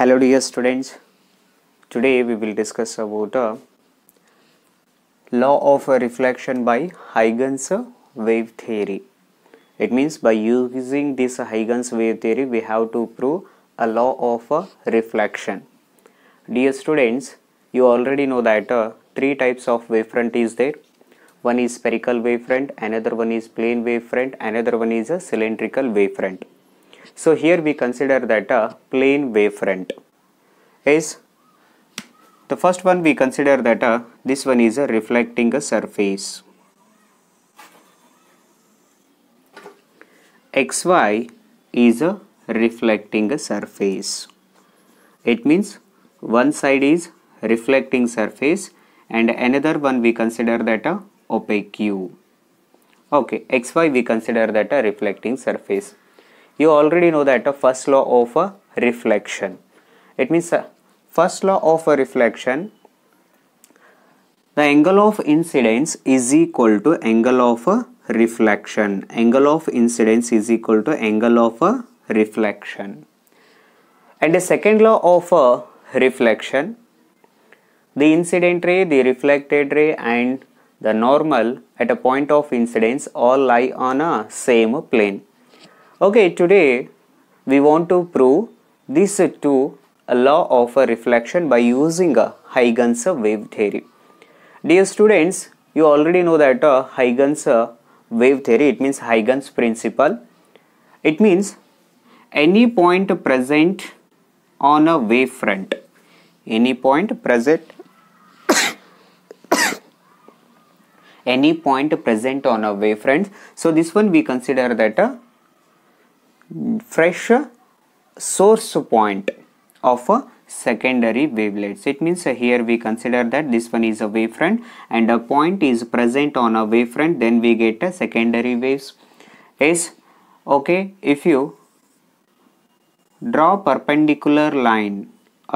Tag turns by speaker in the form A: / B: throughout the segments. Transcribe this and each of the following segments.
A: hello dear students today we will discuss about uh, law of reflection by Huygens wave theory it means by using this Huygens wave theory we have to prove a law of uh, reflection dear students you already know that uh, three types of wavefront is there one is spherical wavefront another one is plane wavefront another one is a cylindrical wavefront so here we consider that a plane wavefront is the first one we consider that uh, this one is a reflecting a surface. xy is a reflecting a surface. It means one side is reflecting surface and another one we consider that a opaque cube. Okay, xy we consider that a reflecting surface you already know that the first law of a reflection it means uh, first law of a reflection the angle of incidence is equal to angle of a reflection angle of incidence is equal to angle of a reflection and the second law of a reflection the incident ray the reflected ray and the normal at a point of incidence all lie on a same plane Okay, today we want to prove this two law of a reflection by using a Huygens wave theory. Dear students, you already know that a Huygens wave theory, it means Huygens principle. It means any point present on a wave front, any point present any point present on a wavefront. So this one we consider that a fresh source point of a secondary wavelets it means uh, here we consider that this one is a wavefront and a point is present on a wavefront then we get a secondary waves is okay if you draw perpendicular line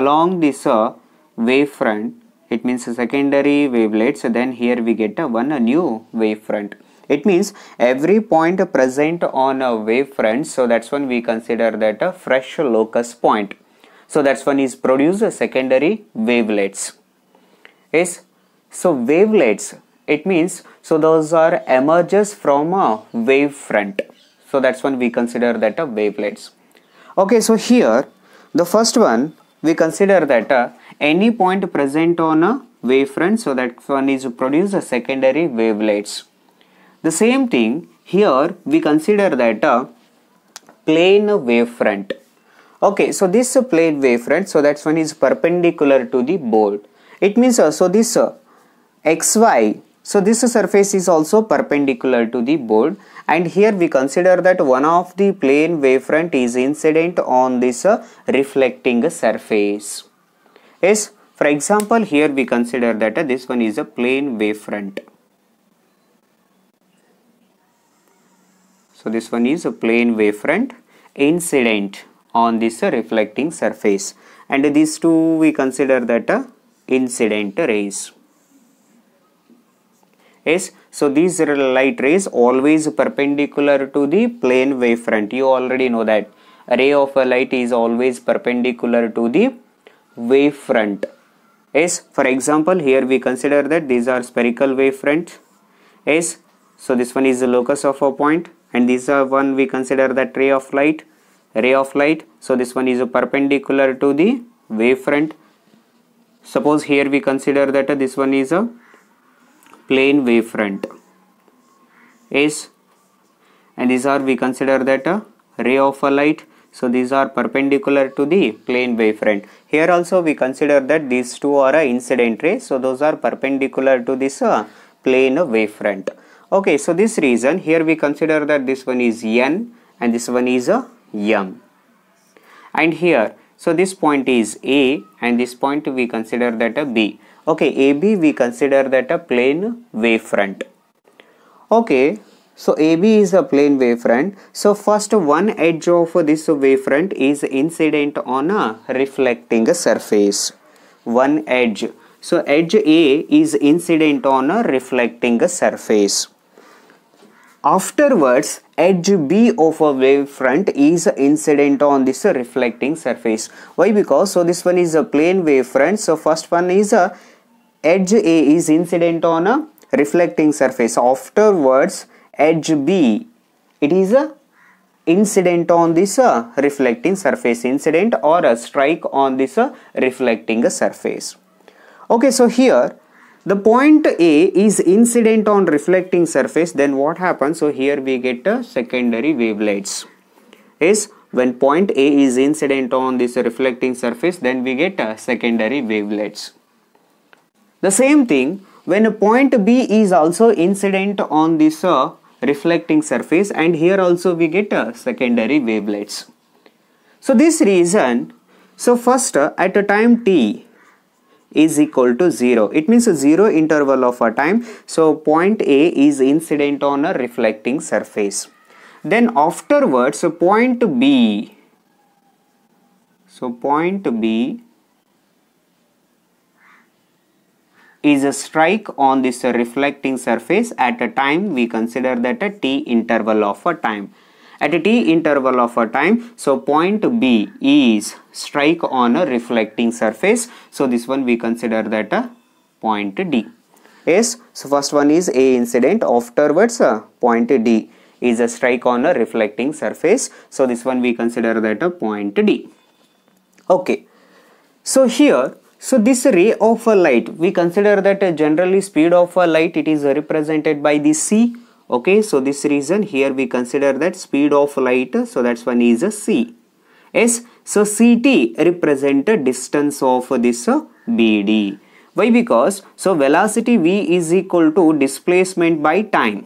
A: along this uh, wavefront it means secondary wavelets so then here we get a one a new wavefront it means every point present on a wave front, so that's when we consider that a fresh locus point so that's when is produced secondary wavelets yes so wavelets it means so those are emerges from a front. so that's when we consider that a wavelets okay so here the first one we consider that uh, any point present on a wavefront so that one is produce a secondary wavelets the same thing here we consider that a plane wavefront. Okay, so this plane wavefront, so that's one is perpendicular to the board. It means uh, so this uh, xy, so this surface is also perpendicular to the board and here we consider that one of the plane wavefront is incident on this uh, reflecting surface. Yes, for example here we consider that this one is a plane wavefront. So this one is a plane wavefront incident on this reflecting surface and these two we consider that uh, incident rays. Yes, so these light rays always perpendicular to the plane wavefront. You already know that ray of a light is always perpendicular to the wavefront. Yes, for example, here we consider that these are spherical wavefronts. Yes, so this one is the locus of a point and this one we consider that ray of light ray of light so this one is perpendicular to the wavefront suppose here we consider that this one is a plane wavefront is and these are we consider that a ray of a light so these are perpendicular to the plane wavefront here also we consider that these two are a incident ray so those are perpendicular to this uh, plane wavefront okay so this reason here we consider that this one is n and this one is a m and here so this point is a and this point we consider that a b okay ab we consider that a plane wavefront okay so AB is a plane wavefront. So first one edge of this wavefront is incident on a reflecting surface. One edge. So edge A is incident on a reflecting surface. Afterwards, edge B of a wavefront is incident on this reflecting surface. Why? Because so this one is a plane wavefront. So first one is a uh, edge A is incident on a reflecting surface. Afterwards, edge B it is a incident on this uh, reflecting surface incident or a strike on this uh, reflecting uh, surface okay so here the point A is incident on reflecting surface then what happens so here we get a uh, secondary wavelets is when point A is incident on this reflecting surface then we get a uh, secondary wavelets the same thing when a point B is also incident on this uh, reflecting surface and here also we get a uh, secondary wavelets so this reason so first uh, at a time t is equal to 0 it means a 0 interval of a time so point A is incident on a reflecting surface then afterwards so point B so point B is a strike on this reflecting surface at a time we consider that a t interval of a time at a t interval of a time so point b is strike on a reflecting surface. So this one we consider that a point D. Yes, so first one is A incident afterwards uh, point D is a strike on a reflecting surface. So this one we consider that a point D. Okay, so here so this ray of a light, we consider that uh, generally speed of a light, it is represented by the c. Okay, so this reason here we consider that speed of light, so that's one is a c. Yes, so CT represents a distance of this BD. Why? Because so velocity V is equal to displacement by time.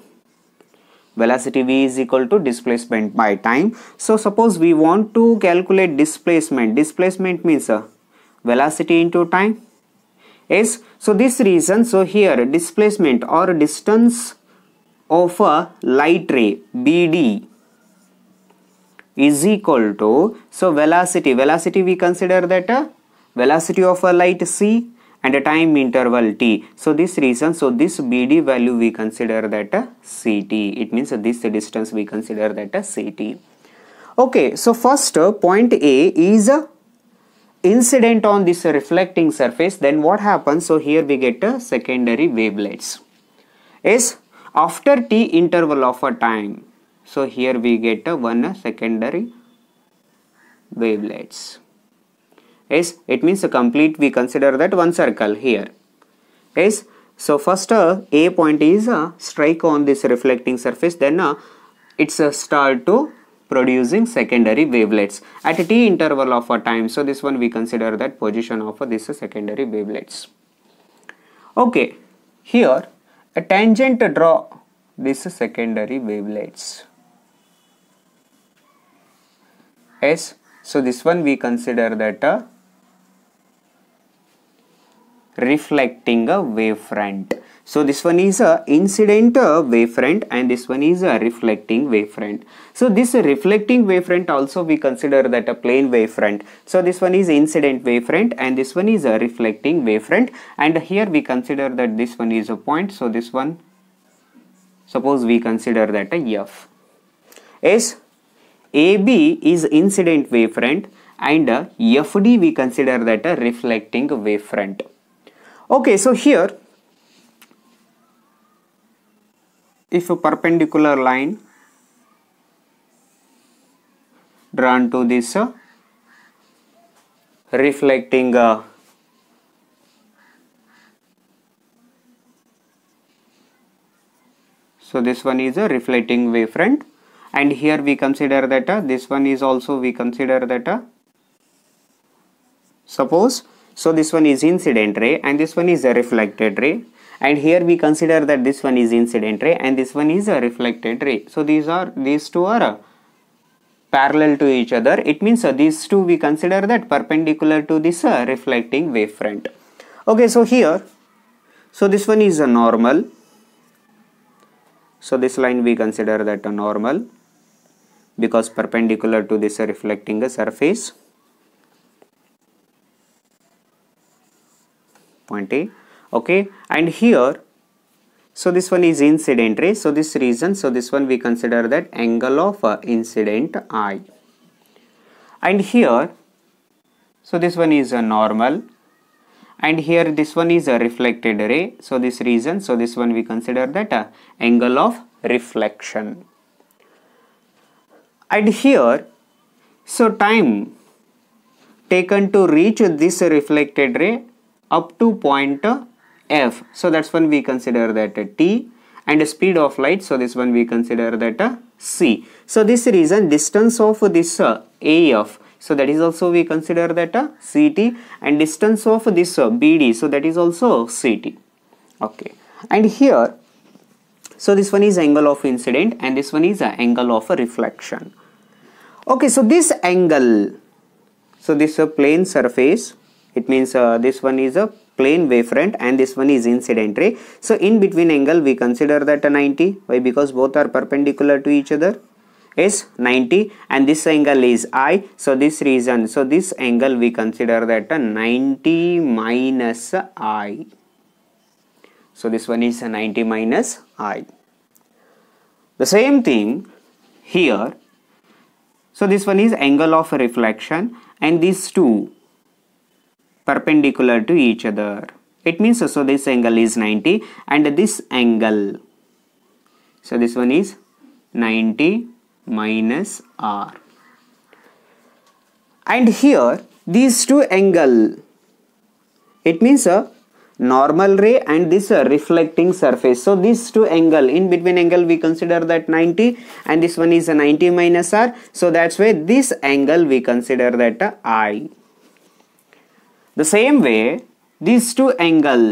A: Velocity V is equal to displacement by time. So suppose we want to calculate displacement. Displacement means uh, velocity into time. Yes. So this reason. So here displacement or distance of a light ray BD is equal to so velocity velocity we consider that a velocity of a light c and a time interval t so this reason so this bd value we consider that a ct it means this distance we consider that a ct okay so first point a is a incident on this reflecting surface then what happens so here we get secondary wavelets is after t interval of a time so here we get a one secondary wavelets yes it means a complete we consider that one circle here yes so first uh, a point is a uh, strike on this reflecting surface then uh, it's a uh, start to producing secondary wavelets at a t interval of a time so this one we consider that position of uh, this secondary wavelets okay here a tangent draw this secondary wavelets s so this one we consider that a reflecting a wavefront so this one is a incident wavefront and this one is a reflecting wavefront. So this reflecting wavefront also we consider that a plane wavefront. So this one is incident wavefront and this one is a reflecting wavefront and here we consider that this one is a point. So this one suppose we consider that a f. S AB is incident wavefront and FD we consider that a reflecting wavefront. Okay, so here if a perpendicular line drawn to this uh, reflecting uh, so this one is a reflecting wavefront and here we consider that uh, this one is also we consider that uh, suppose so this one is incident ray and this one is a reflected ray and here we consider that this one is incident ray and this one is a reflected ray so these are these two are uh, parallel to each other it means uh, these two we consider that perpendicular to this uh, reflecting wavefront okay so here so this one is a normal so this line we consider that a normal because perpendicular to this reflecting surface point A okay and here so this one is incident ray so this reason so this one we consider that angle of uh, incident I and here so this one is a uh, normal and here this one is a uh, reflected ray so this reason so this one we consider that a uh, angle of reflection and here so time taken to reach this reflected ray up to point f so that's when we consider that t and speed of light so this one we consider that c so this reason distance of this af so that is also we consider that ct and distance of this bd so that is also ct okay and here so this one is angle of incident and this one is angle of reflection. Okay, so this angle, so this is a plane surface. It means uh, this one is a plane wavefront and this one is incident ray. So in between angle we consider that a 90. Why? Because both are perpendicular to each other is 90 and this angle is i so this reason so this angle we consider that a 90 minus i so this one is 90 minus i. The same thing here. So this one is angle of reflection and these two perpendicular to each other. It means so this angle is 90 and this angle. So this one is 90 minus r. And here these two angle. It means a normal ray and this uh, reflecting surface so these two angle in between angle we consider that 90 and this one is a 90 minus r so that's why this angle we consider that uh, i the same way these two angle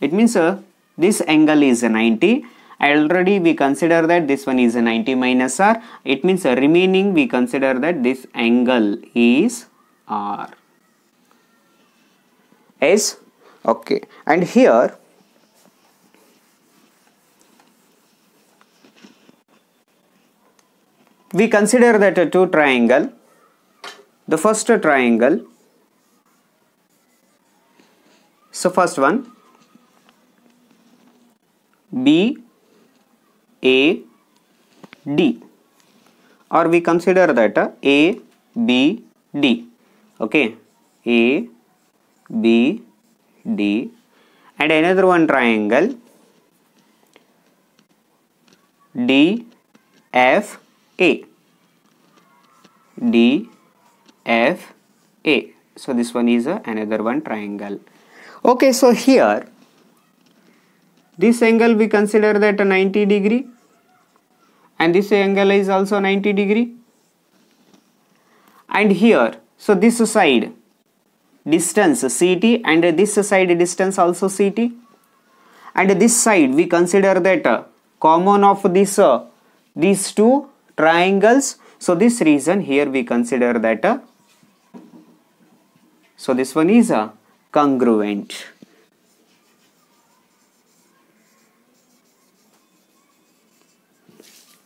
A: it means uh, this angle is 90 already we consider that this one is 90 minus r it means a uh, remaining we consider that this angle is r s okay and here we consider that a two triangle the first triangle so first one B A D or we consider that A B D okay A B D and another one triangle D F A D F A. So this one is a, another one triangle. Okay, so here this angle we consider that a 90 degree and this angle is also 90 degree and here so this side distance ct and this side distance also ct and this side we consider that uh, common of this uh, these two triangles so this reason here we consider that uh, so this one is a congruent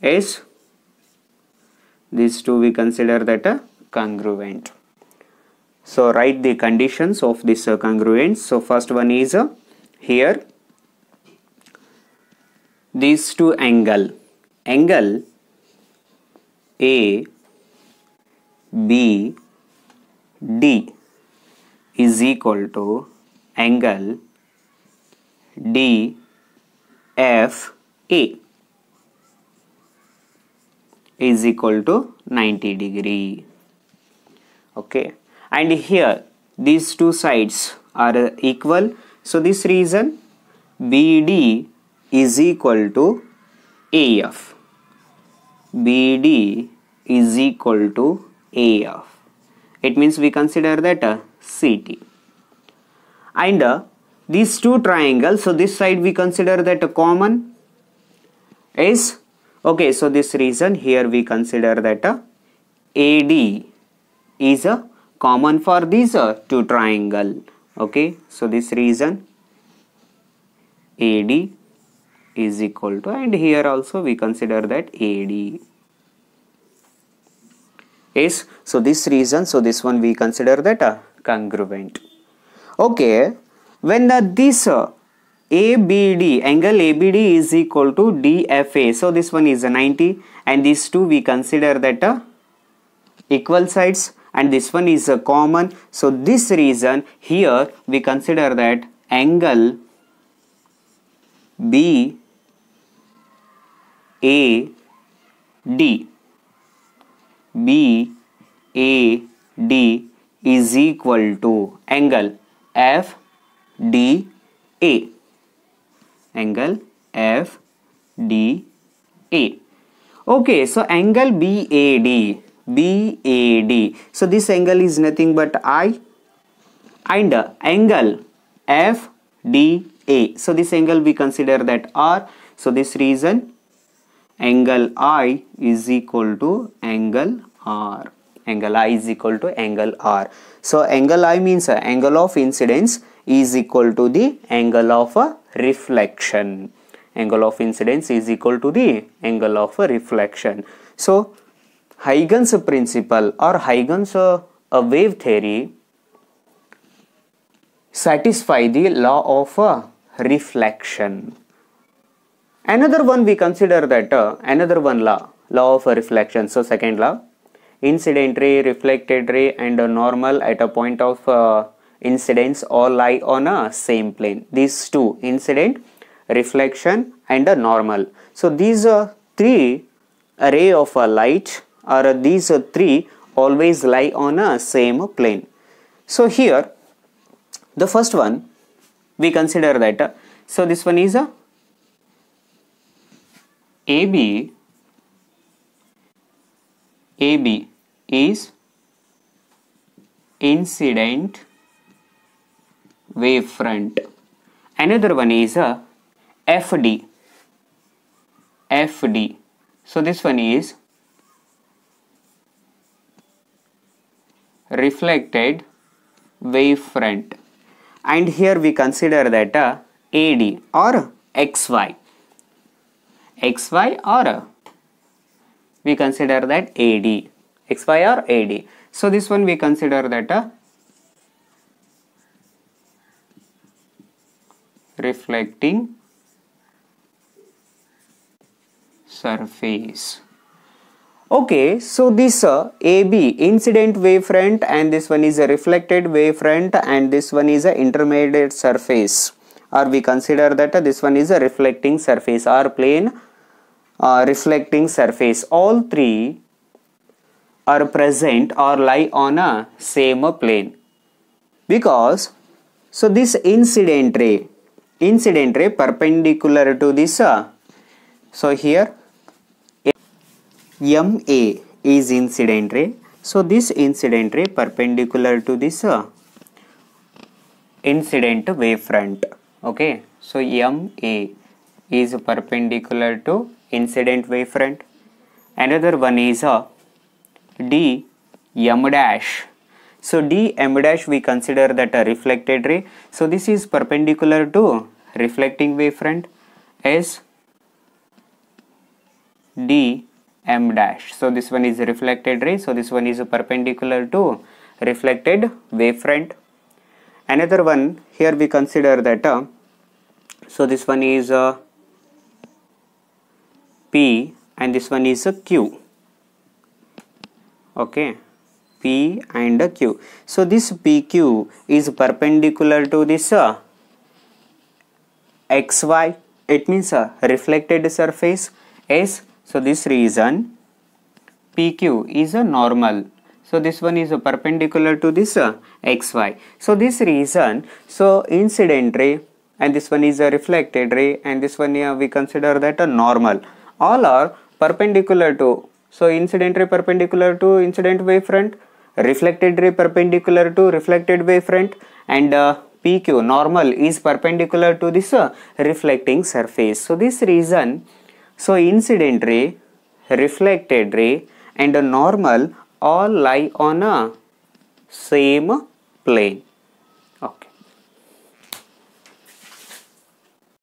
A: is yes, these two we consider that a congruent so write the conditions of this congruence. So first one is uh, here these two angle angle A B D is equal to angle D F A is equal to 90 degree okay and here these two sides are equal so this reason BD is equal to AF BD is equal to AF it means we consider that a CT and uh, these two triangles so this side we consider that a common is okay so this reason here we consider that uh, a AD is a common for these uh, two triangle okay so this reason AD is equal to and here also we consider that AD yes so this reason so this one we consider that uh, congruent okay when the, uh, this uh, ABD angle ABD is equal to DFA so this one is a 90 and these two we consider that uh, equal sides and this one is a uh, common so this reason here we consider that angle B A D B A D is equal to angle F D A angle F D A okay so angle BAD BAD. So this angle is nothing but I and angle FDA. So this angle we consider that R. So this reason angle I is equal to angle R. Angle I is equal to angle R. So angle I means angle of incidence is equal to the angle of a reflection. Angle of incidence is equal to the angle of a reflection. So Huygens principle or Huygens uh, wave theory satisfy the law of uh, reflection. Another one we consider that uh, another one law, law of reflection. So second law, incident ray, reflected ray and a normal at a point of uh, incidence all lie on a same plane. These two, incident, reflection and a normal. So these are three array of a light or these three always lie on a same plane. So here the first one we consider that so this one is a AB AB is incident wavefront. Another one is a FD. FD. So this one is reflected wavefront and here we consider that uh, AD or XY XY or we consider that AD XY or AD so this one we consider that uh, reflecting surface Okay, so this uh, AB incident wavefront and this one is a reflected wavefront and this one is a intermediate surface or we consider that uh, this one is a reflecting surface or plane uh, reflecting surface. All three are present or lie on a same plane because so this incident ray incident ray perpendicular to this uh, so here MA is incident ray. So this incident ray perpendicular to this uh, incident wavefront. Okay. So MA is perpendicular to incident wavefront. Another one is uh, D M dash. So D M dash we consider that a reflected ray. So this is perpendicular to reflecting wavefront s d D m dash so this one is reflected ray so this one is perpendicular to reflected wavefront another one here we consider that uh, so this one is uh, p and this one is a q okay p and a q so this pq is perpendicular to this uh, xy it means a uh, reflected surface is. So this reason PQ is a normal. So this one is a perpendicular to this uh, XY. So this reason, so incident ray and this one is a reflected ray and this one uh, we consider that a normal. All are perpendicular to. So incident ray perpendicular to incident wavefront, reflected ray perpendicular to reflected wavefront and uh, PQ normal is perpendicular to this uh, reflecting surface. So this reason so incident ray, reflected ray and a normal all lie on a same plane.